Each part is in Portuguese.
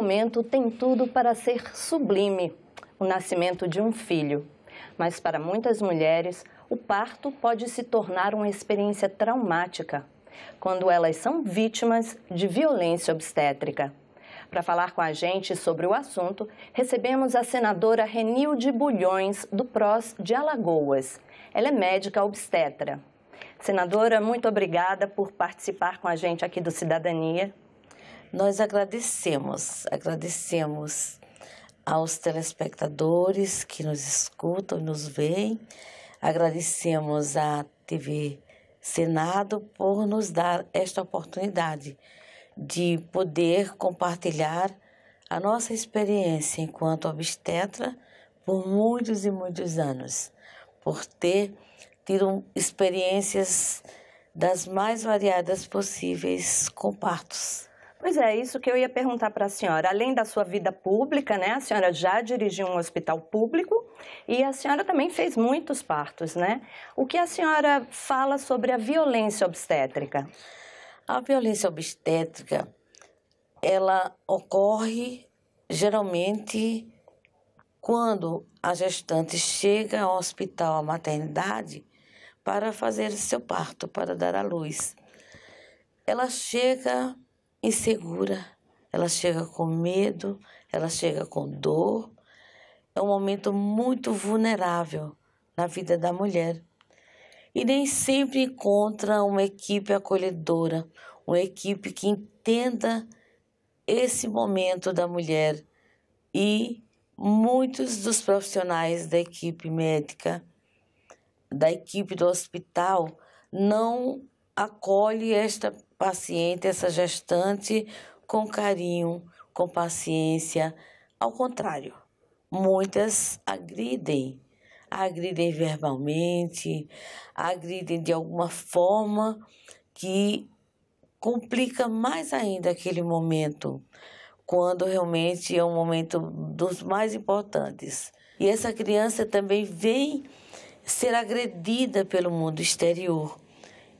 momento tem tudo para ser sublime o nascimento de um filho. Mas para muitas mulheres, o parto pode se tornar uma experiência traumática quando elas são vítimas de violência obstétrica. Para falar com a gente sobre o assunto, recebemos a senadora Renilde Bulhões, do PROS de Alagoas. Ela é médica obstetra. Senadora, muito obrigada por participar com a gente aqui do Cidadania. Nós agradecemos, agradecemos aos telespectadores que nos escutam e nos veem, agradecemos à TV Senado por nos dar esta oportunidade de poder compartilhar a nossa experiência enquanto obstetra por muitos e muitos anos, por ter tido experiências das mais variadas possíveis com partos. Pois é, isso que eu ia perguntar para a senhora. Além da sua vida pública, né? A senhora já dirigiu um hospital público e a senhora também fez muitos partos, né? O que a senhora fala sobre a violência obstétrica? A violência obstétrica, ela ocorre geralmente quando a gestante chega ao hospital, à maternidade, para fazer o seu parto, para dar à luz. Ela chega insegura, ela chega com medo, ela chega com dor. É um momento muito vulnerável na vida da mulher. E nem sempre encontra uma equipe acolhedora, uma equipe que entenda esse momento da mulher e muitos dos profissionais da equipe médica, da equipe do hospital, não acolhe esta paciente, essa gestante, com carinho, com paciência. Ao contrário, muitas agridem, agridem verbalmente, agridem de alguma forma que complica mais ainda aquele momento, quando realmente é um momento dos mais importantes. E essa criança também vem ser agredida pelo mundo exterior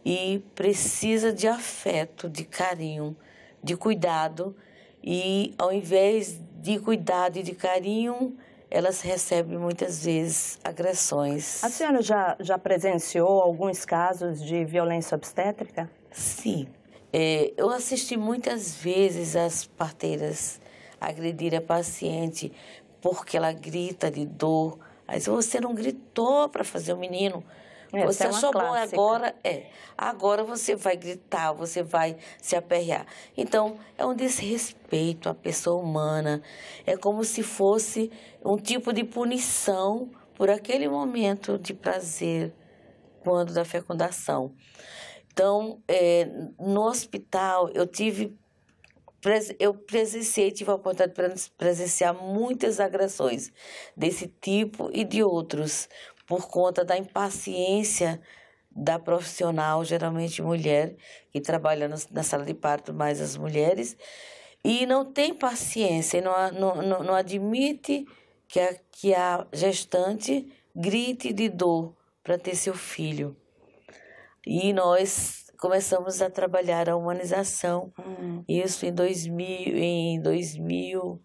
e precisa de afeto, de carinho, de cuidado. E ao invés de cuidado e de carinho, elas recebem muitas vezes agressões. A senhora já, já presenciou alguns casos de violência obstétrica? Sim. É, eu assisti muitas vezes as parteiras agredir a paciente porque ela grita de dor. Aí você não gritou para fazer o menino, é, essa você é achou bom agora? É. Agora você vai gritar, você vai se aperrear. Então, é um desrespeito à pessoa humana. É como se fosse um tipo de punição por aquele momento de prazer, quando da fecundação. Então, é, no hospital, eu tive eu presenciei, tive a oportunidade de presenciar muitas agressões desse tipo e de outros, por conta da impaciência da profissional, geralmente mulher, que trabalha na sala de parto, mais as mulheres, e não tem paciência, não, não, não admite que a, que a gestante grite de dor para ter seu filho. E nós começamos a trabalhar a humanização, hum. isso em 2000, em 2000,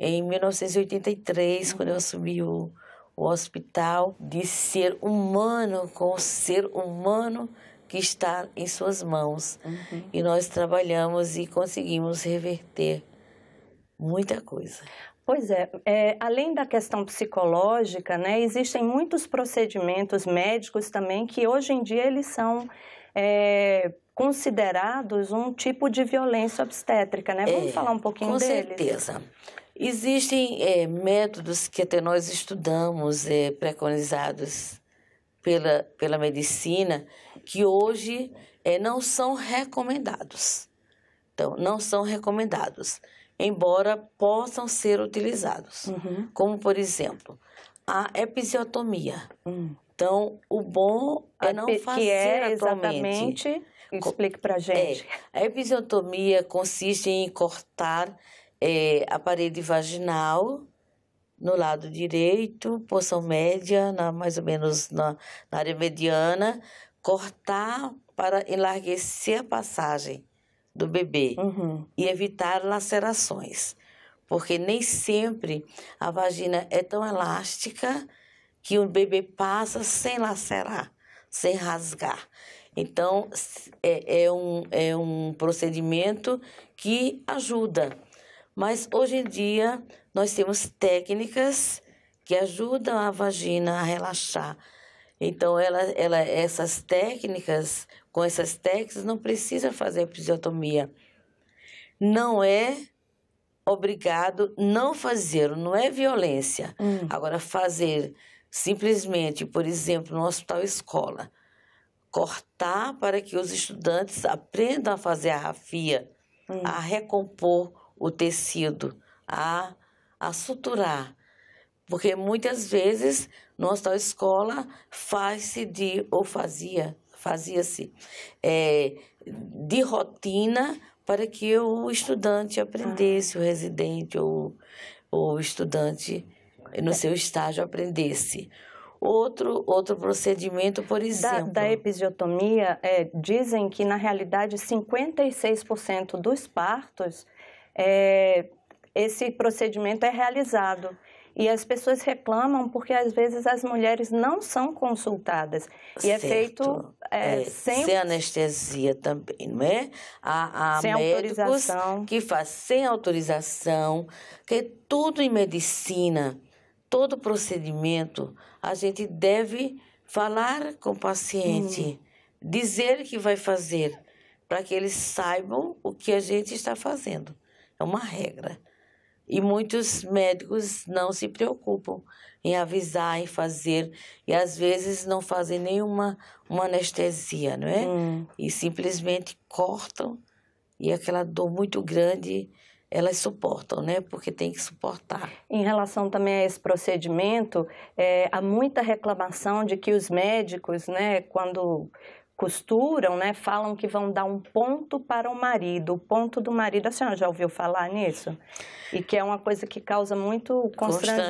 em 1983, hum. quando eu assumi o, o hospital de ser humano com o ser humano que está em suas mãos. Uhum. E nós trabalhamos e conseguimos reverter muita coisa. Pois é, é, além da questão psicológica, né, existem muitos procedimentos médicos também que hoje em dia eles são é, considerados um tipo de violência obstétrica, né? Vamos é, falar um pouquinho com deles? Com certeza. Existem é, métodos que até nós estudamos, é, preconizados pela, pela medicina, que hoje é, não são recomendados. Então, não são recomendados, embora possam ser utilizados. Uhum. Como, por exemplo, a episiotomia. Uhum. Então, o bom é não que é fazer é atualmente. Explique para gente. É, a episiotomia consiste em cortar é, a parede vaginal no lado direito, porção média, na, mais ou menos na, na área mediana, cortar para enlarguecer a passagem do bebê uhum. e evitar lacerações, porque nem sempre a vagina é tão elástica que o bebê passa sem lacerar, sem rasgar. Então, é, é, um, é um procedimento que ajuda mas hoje em dia nós temos técnicas que ajudam a vagina a relaxar. Então, ela, ela, essas técnicas, com essas técnicas, não precisa fazer episiotomia. Não é obrigado não fazer, não é violência. Hum. Agora, fazer simplesmente, por exemplo, no hospital escola, cortar para que os estudantes aprendam a fazer a rafia, hum. a recompor o tecido, a, a suturar. Porque muitas vezes, nossa escola, faz-se de, ou fazia, fazia-se, é, de rotina para que o estudante aprendesse, o residente ou o estudante no seu estágio aprendesse. Outro, outro procedimento, por exemplo. Da, da episiotomia, é, dizem que, na realidade, 56% dos partos é, esse procedimento é realizado. E as pessoas reclamam porque às vezes as mulheres não são consultadas. E certo. é feito é, é, sem... sem... anestesia também, não é? Há, há sem autorização. que faz sem autorização, que tudo em medicina, todo procedimento, a gente deve falar com o paciente, hum. dizer que vai fazer, para que eles saibam o que a gente está fazendo. É uma regra. E muitos médicos não se preocupam em avisar, em fazer, e às vezes não fazem nenhuma uma anestesia, não é? Hum. E simplesmente cortam, e aquela dor muito grande elas suportam, né? Porque tem que suportar. Em relação também a esse procedimento, é, há muita reclamação de que os médicos, né, quando costuram, né, falam que vão dar um ponto para o marido, o ponto do marido. A senhora já ouviu falar nisso? E que é uma coisa que causa muito constrangimento.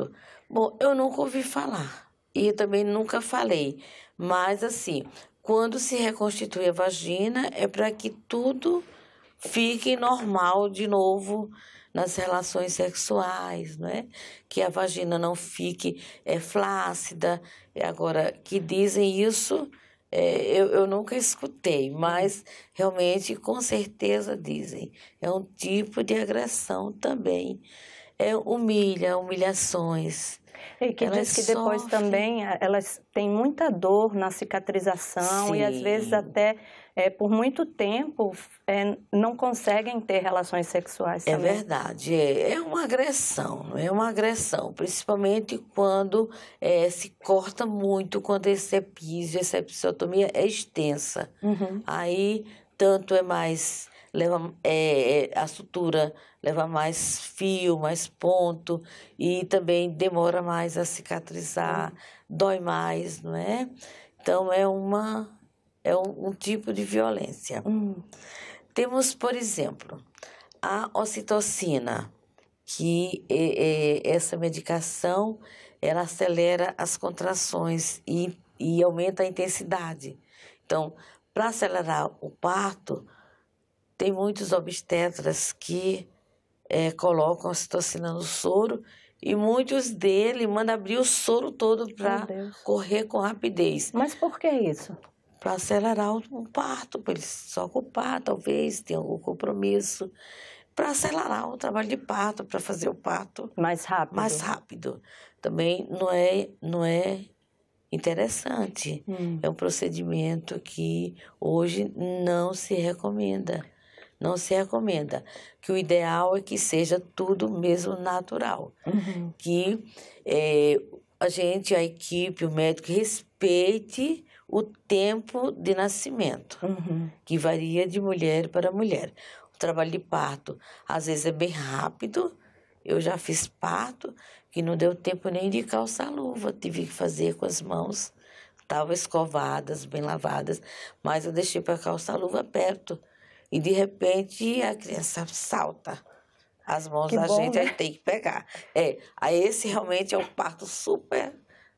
constrangimento. Bom, eu nunca ouvi falar e eu também nunca falei, mas assim, quando se reconstitui a vagina é para que tudo fique normal de novo nas relações sexuais, não é? Que a vagina não fique é, flácida. Agora, que dizem isso é, eu, eu nunca escutei, mas realmente, com certeza, dizem. É um tipo de agressão também. É, humilha, humilhações. E que elas diz que depois sofrem. também eh, elas têm muita dor na cicatrização Sim. e às vezes até é, por muito tempo é, não conseguem ter relações sexuais. É também. É verdade, é, é uma agressão, é uma agressão, principalmente quando se corta muito, quando esse episódio, essa episiotomia é extensa. Uhum. Aí tanto é mais leva é, é, a sutura leva mais fio, mais ponto e também demora mais a cicatrizar, dói mais, não é? Então é uma é um, um tipo de violência. Hum. Temos, por exemplo, a ocitocina, que é, é, essa medicação ela acelera as contrações e, e aumenta a intensidade. Então, para acelerar o parto, tem muitos obstetras que é, colocam a citocina no soro e muitos dele mandam abrir o soro todo para correr com rapidez. Mas por que isso? Para acelerar o parto, para ele se ocupar, talvez, tem algum compromisso. Para acelerar o trabalho de parto, para fazer o parto. Mais rápido. Mais rápido. Também não é, não é interessante. Hum. É um procedimento que hoje não se recomenda não se recomenda. Que o ideal é que seja tudo mesmo natural. Uhum. Que é, a gente, a equipe, o médico respeite o tempo de nascimento, uhum. que varia de mulher para mulher. O trabalho de parto, às vezes, é bem rápido. Eu já fiz parto que não deu tempo nem de calçar luva, tive que fazer com as mãos, estavam escovadas, bem lavadas, mas eu deixei para calçar luva perto e de repente a criança salta as mãos que da bom, gente, né? aí tem que pegar. É, aí esse realmente é um parto super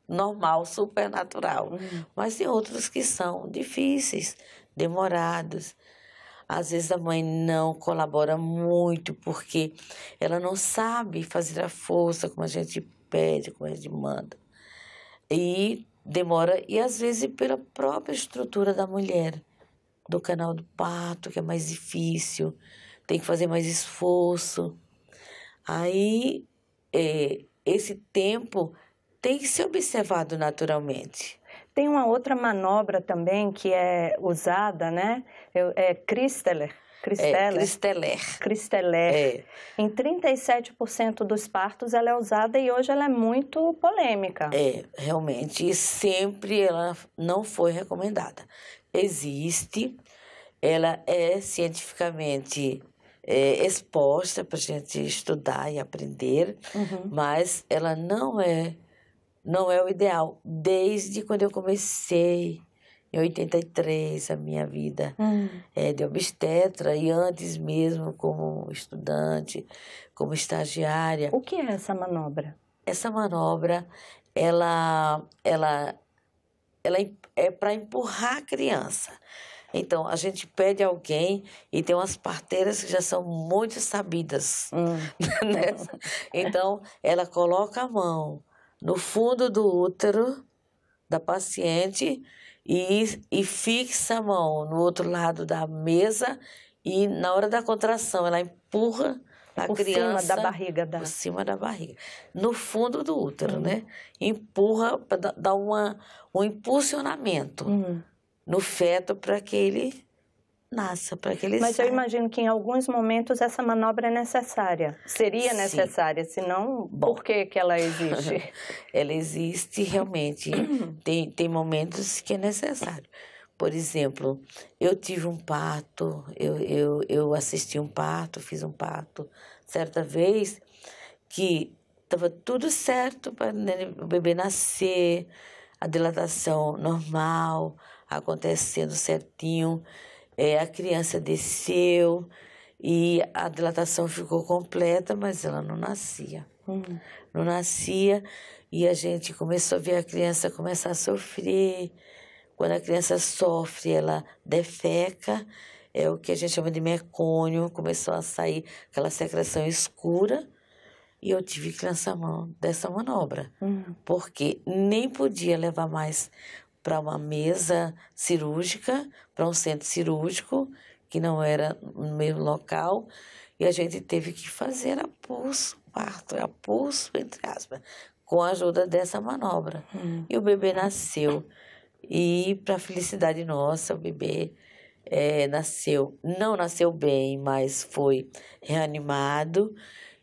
normal, super natural. Uhum. Mas tem outros que são difíceis, demorados. Às vezes a mãe não colabora muito porque ela não sabe fazer a força como a gente pede, como a gente manda. E demora, e às vezes pela própria estrutura da mulher do canal do pato, que é mais difícil, tem que fazer mais esforço. Aí, é, esse tempo tem que ser observado naturalmente. Tem uma outra manobra também que é usada, né? É Kristeller. Cristeller. É, Cristeller. Cristeller. É. Em 37% dos partos ela é usada e hoje ela é muito polêmica. É, realmente. E sempre ela não foi recomendada existe, ela é cientificamente é, exposta para a gente estudar e aprender, uhum. mas ela não é não é o ideal. Desde quando eu comecei em 83 a minha vida uhum. é, de obstetra e antes mesmo como estudante, como estagiária. O que é essa manobra? Essa manobra, ela, ela ela é para empurrar a criança. Então, a gente pede alguém e tem umas parteiras que já são muito sabidas. Hum. Né, nessa. Então, ela coloca a mão no fundo do útero da paciente e, e fixa a mão no outro lado da mesa e na hora da contração ela empurra a por criança, cima da barriga da. Por cima da barriga. No fundo do útero, uhum. né? Empurra, dá uma, um impulsionamento uhum. no feto para que ele nasça, para que ele Mas saia. eu imagino que em alguns momentos essa manobra é necessária. Seria Sim. necessária, senão, Bom, por que, que ela existe? ela existe realmente. tem, tem momentos que é necessário. Por exemplo, eu tive um parto, eu, eu, eu assisti um parto, fiz um parto certa vez, que estava tudo certo para né, o bebê nascer, a dilatação normal, acontecendo certinho. É, a criança desceu e a dilatação ficou completa, mas ela não nascia. Hum. Não nascia e a gente começou a ver a criança começar a sofrer quando a criança sofre, ela defeca, é o que a gente chama de mecônio, começou a sair aquela secreção escura. E eu tive que lançar mão dessa manobra, uhum. porque nem podia levar mais para uma mesa cirúrgica, para um centro cirúrgico, que não era no mesmo local, e a gente teve que fazer a pulso, parto, a pulso, entre aspas, com a ajuda dessa manobra. Uhum. E o bebê nasceu. E, para felicidade nossa, o bebê é, nasceu, não nasceu bem, mas foi reanimado.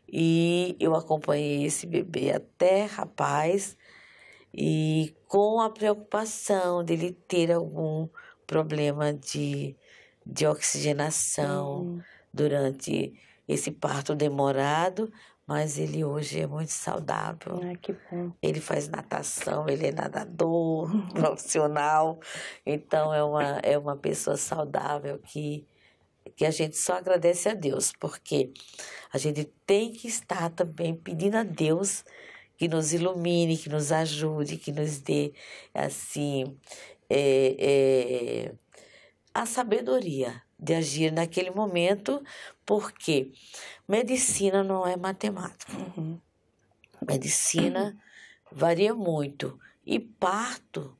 E eu acompanhei esse bebê até rapaz, e com a preocupação dele ter algum problema de, de oxigenação durante esse parto demorado, mas ele hoje é muito saudável. Ah, que bom. Ele faz natação, ele é nadador profissional, então é uma, é uma pessoa saudável que, que a gente só agradece a Deus, porque a gente tem que estar também pedindo a Deus que nos ilumine, que nos ajude, que nos dê assim é, é, a sabedoria de agir naquele momento, porque medicina não é matemática. Uhum. Medicina varia muito e parto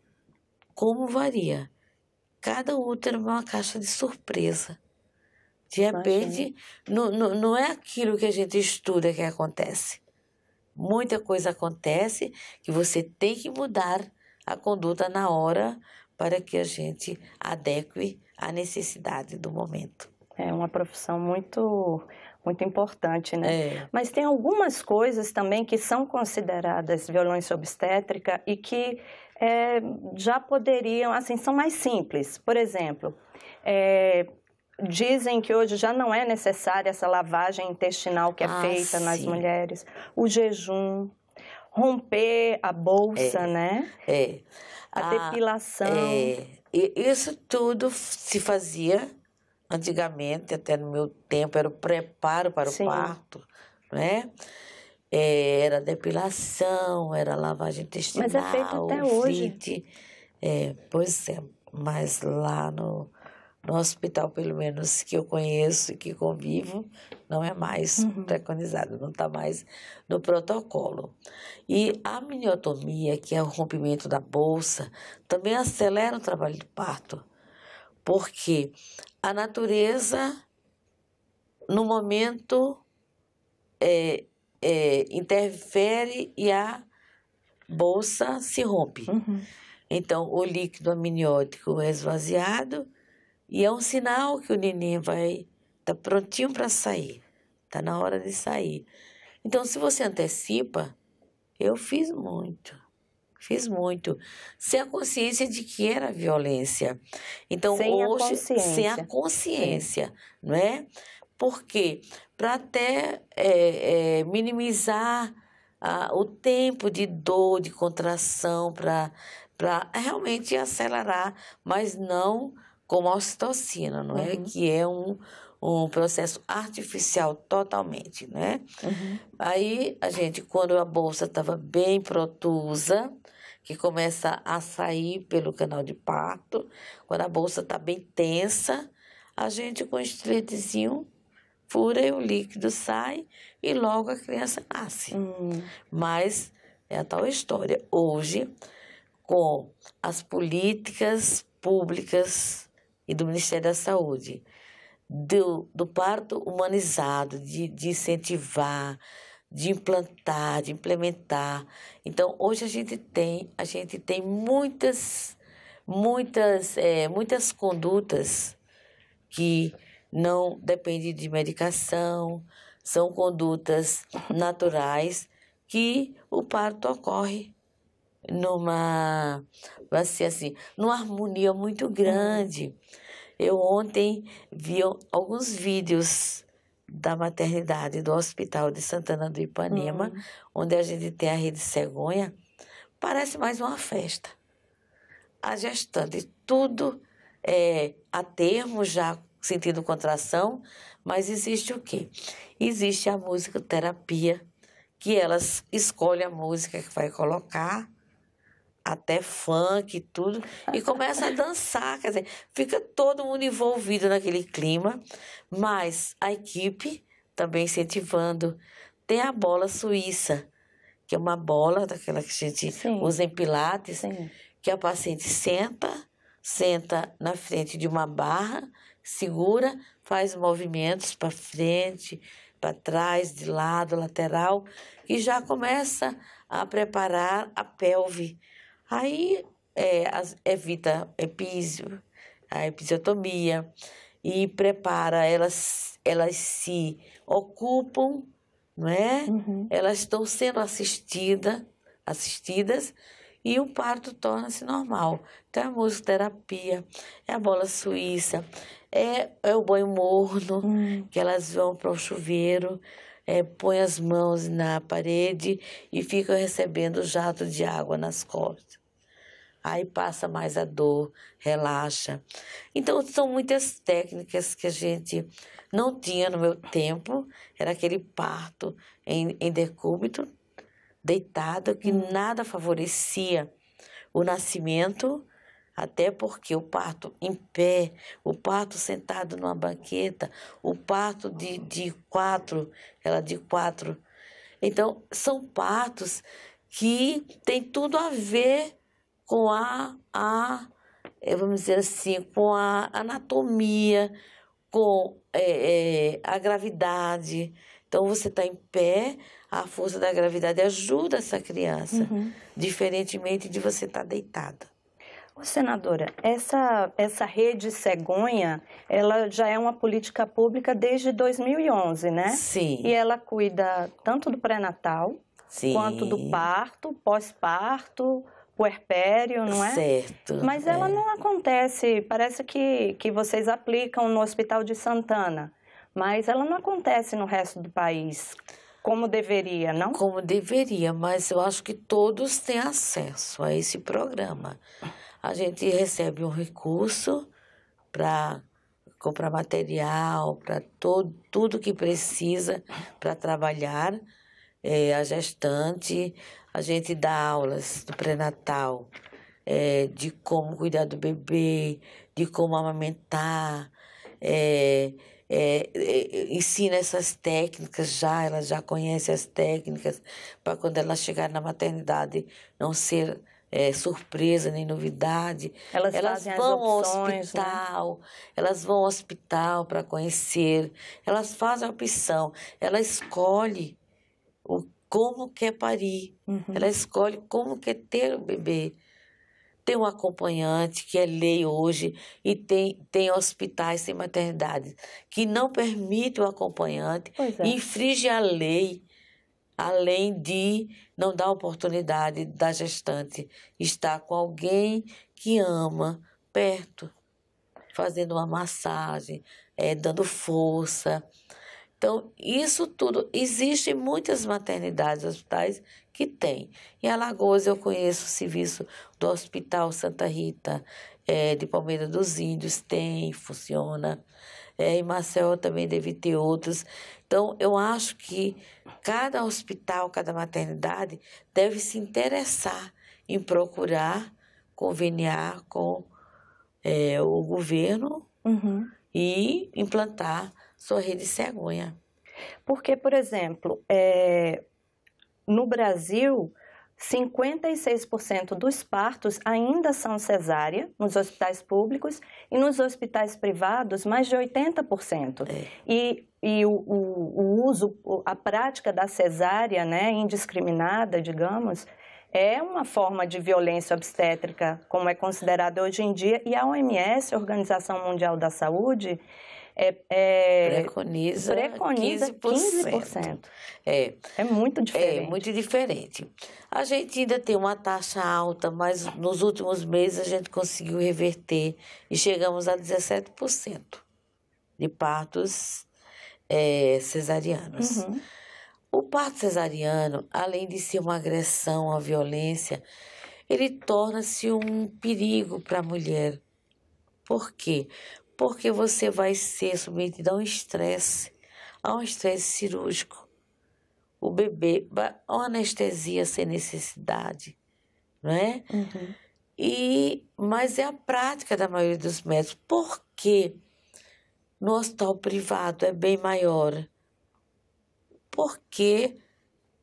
como varia. Cada útero é uma caixa de surpresa. De repente, não, não, não é aquilo que a gente estuda que acontece. Muita coisa acontece que você tem que mudar a conduta na hora para que a gente adeque a necessidade do momento. É uma profissão muito muito importante, né? É. Mas tem algumas coisas também que são consideradas violência obstétrica e que é, já poderiam, assim, são mais simples. Por exemplo, é, dizem que hoje já não é necessária essa lavagem intestinal que é ah, feita sim. nas mulheres, o jejum, romper a bolsa, é. né? É. A ah, depilação. É. E isso tudo se fazia antigamente, até no meu tempo, era o preparo para o parto, né? É, era depilação, era lavagem intestinal. Mas é feito até hoje. é, pois é, mas lá no, no hospital, pelo menos que eu conheço e que convivo, não é mais uhum. preconizado, não está mais no protocolo. E a miniotomia, que é o rompimento da bolsa, também acelera o trabalho de parto, porque a natureza, no momento, é, é, interfere e a bolsa se rompe. Uhum. Então, o líquido amniótico é esvaziado e é um sinal que o neném vai tá prontinho para sair, tá na hora de sair. Então, se você antecipa, eu fiz muito, fiz muito, sem a consciência de que era violência. Então, sem hoje, a sem a consciência, Sim. não é? Porque para até é, é, minimizar a, o tempo de dor, de contração, para realmente acelerar, mas não como a ocitocina, não é? Uhum. Que é um, um processo artificial totalmente, né? Uhum. Aí a gente, quando a bolsa estava bem protusa, que começa a sair pelo canal de parto, quando a bolsa está bem tensa, a gente com um estiletezinho fura e o líquido sai e logo a criança nasce. Uhum. Mas é a tal história. Hoje, com as políticas públicas e do Ministério da Saúde, do, do parto humanizado, de, de incentivar, de implantar, de implementar. Então, hoje a gente tem, a gente tem muitas, muitas, é, muitas condutas que não dependem de medicação, são condutas naturais que o parto ocorre numa, assim, assim, numa harmonia muito grande. Eu ontem vi alguns vídeos da maternidade do Hospital de Santana do Ipanema, uhum. onde a gente tem a rede cegonha, parece mais uma festa. A gestante, tudo é, a termo já sentido contração, mas existe o quê? Existe a musicoterapia, que elas escolhem a música que vai colocar até funk e tudo, e começa a dançar, quer dizer, fica todo mundo envolvido naquele clima, mas a equipe também incentivando. Tem a bola suíça, que é uma bola daquela que a gente Sim. usa em pilates, Sim. que a paciente senta, senta na frente de uma barra, segura, faz movimentos para frente, para trás, de lado, lateral, e já começa a preparar a pelve Aí é, evita episio, a episiotomia e prepara elas, elas se ocupam, não é? Uhum. Elas estão sendo assistida, assistidas e o parto torna-se normal. Então é a musicoterapia, é a bola suíça, é, é o banho morno, uhum. que elas vão para o chuveiro é, põe as mãos na parede e fica recebendo jato de água nas costas. Aí passa mais a dor, relaxa. Então, são muitas técnicas que a gente não tinha no meu tempo. Era aquele parto em, em decúbito, deitado, que hum. nada favorecia o nascimento até porque o parto em pé, o parto sentado numa banqueta, o parto de, de quatro, ela de quatro. Então, são partos que tem tudo a ver com a, a eh, vamos dizer assim, com a anatomia, com é, é, a gravidade. Então, você está em pé, a força da gravidade ajuda essa criança, uhum. diferentemente de você estar tá deitada. Senadora, essa, essa rede cegonha, ela já é uma política pública desde 2011, né? Sim. E ela cuida tanto do pré-natal, quanto do parto, pós-parto, puerpério, não é? Certo. Mas ela é. não acontece, parece que, que vocês aplicam no Hospital de Santana, mas ela não acontece no resto do país. Como deveria, não? Como deveria, mas eu acho que todos têm acesso a esse programa a gente recebe um recurso para comprar material, para tudo que precisa para trabalhar. É, a gestante, a gente dá aulas do pré-natal, é, de como cuidar do bebê, de como amamentar, é, é ensina essas técnicas já, ela já conhece as técnicas, para quando ela chegar na maternidade não ser é, surpresa nem novidade. Elas, elas vão opções, ao né? hospital, né? elas vão ao hospital para conhecer, elas fazem a opção, ela escolhe o, como quer parir, uhum. ela escolhe como quer ter o bebê. Tem um acompanhante que é lei hoje e tem, tem hospitais sem maternidade que não permite o acompanhante, é. infringe a lei além de não dar oportunidade da gestante estar com alguém que ama perto, fazendo uma massagem, é, dando força. Então, isso tudo, existe muitas maternidades, hospitais que tem. Em Alagoas, eu conheço o serviço do Hospital Santa Rita, é, de Palmeira dos Índios, tem, funciona é, em Maceió também deve ter outros. Então, eu acho que cada hospital, cada maternidade deve se interessar em procurar conveniar com é, o governo uhum. e implantar sua rede cegonha. Porque, por exemplo, é, no Brasil, 56% dos partos ainda são cesárea nos hospitais públicos e nos hospitais privados mais de 80%. É. E, e o, o, o, uso, a prática da cesárea, né, indiscriminada, digamos, é uma forma de violência obstétrica, como é considerada hoje em dia, e a OMS, Organização Mundial da Saúde, é, é, preconiza, preconiza 15%. 15%. É, é muito é, diferente. É muito diferente. A gente ainda tem uma taxa alta, mas nos últimos meses a gente conseguiu reverter e chegamos a 17% de partos é, cesarianos. Uhum. O parto cesariano, além de ser uma agressão, uma violência, ele torna-se um perigo para a mulher. Por quê? porque você vai ser submetido a um estresse, a um estresse cirúrgico. O bebê, uma anestesia sem necessidade, não é? Uhum. E, mas é a prática da maioria dos médicos. Por quê? No hospital privado é bem maior. Porque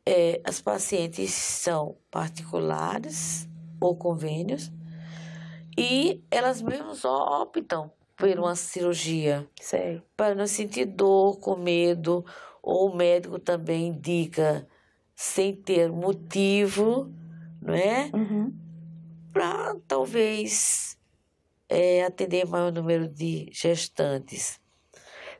é, as pacientes são particulares ou convênios e elas mesmas optam por uhum. uma cirurgia. Sei. Para não sentir dor, com medo, ou o médico também indica sem ter motivo, não é? Uhum. Para talvez é, atender maior número de gestantes.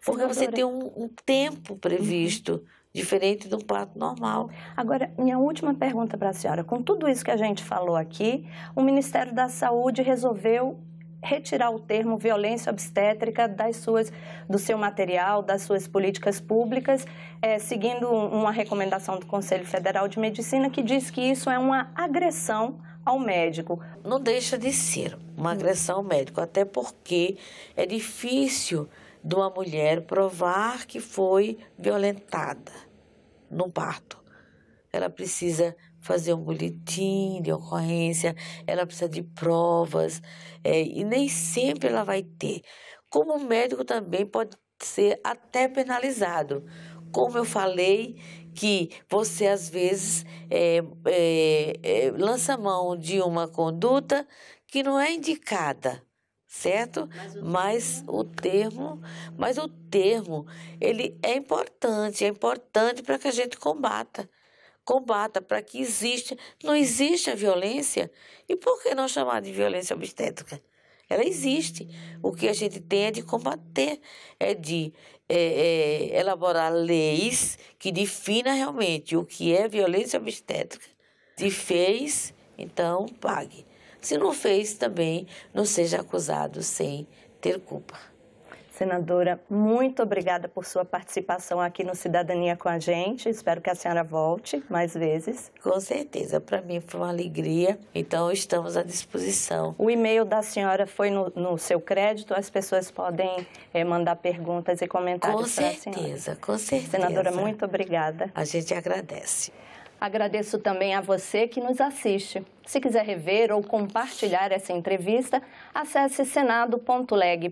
Porque você tem um, um tempo previsto. Uhum diferente de um parto normal. Agora, minha última pergunta para a senhora. Com tudo isso que a gente falou aqui, o Ministério da Saúde resolveu retirar o termo violência obstétrica das suas, do seu material, das suas políticas públicas, é, seguindo uma recomendação do Conselho Federal de Medicina que diz que isso é uma agressão ao médico. Não deixa de ser uma hum. agressão ao médico, até porque é difícil de uma mulher provar que foi violentada no parto. Ela precisa fazer um boletim de ocorrência, ela precisa de provas, é, e nem sempre ela vai ter. Como o médico também pode ser até penalizado. Como eu falei, que você às vezes é, é, é, lança mão de uma conduta que não é indicada, certo? Mas o termo, mas o termo, mas o termo ele é importante, é importante para que a gente combata combata, para que exista. Não existe a violência. E por que não chamar de violência obstétrica? Ela existe. O que a gente tem é de combater, é de é, é, elaborar leis que definam realmente o que é violência obstétrica. Se fez, então pague. Se não fez, também não seja acusado sem ter culpa senadora, muito obrigada por sua participação aqui no Cidadania com a gente. Espero que a senhora volte mais vezes. Com certeza, para mim foi uma alegria. Então, estamos à disposição. O e-mail da senhora foi no, no seu crédito? As pessoas podem é, mandar perguntas e comentários para a senhora? Com certeza, com certeza. Senadora, muito obrigada. A gente agradece. Agradeço também a você que nos assiste. Se quiser rever ou compartilhar essa entrevista, acesse senado.leg.br/tv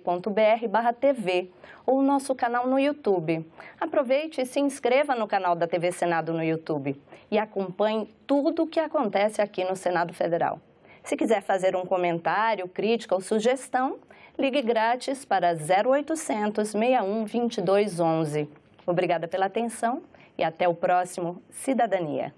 ou nosso canal no YouTube. Aproveite e se inscreva no canal da TV Senado no YouTube e acompanhe tudo o que acontece aqui no Senado Federal. Se quiser fazer um comentário, crítica ou sugestão, ligue grátis para 0800 61 11. Obrigada pela atenção e até o próximo Cidadania.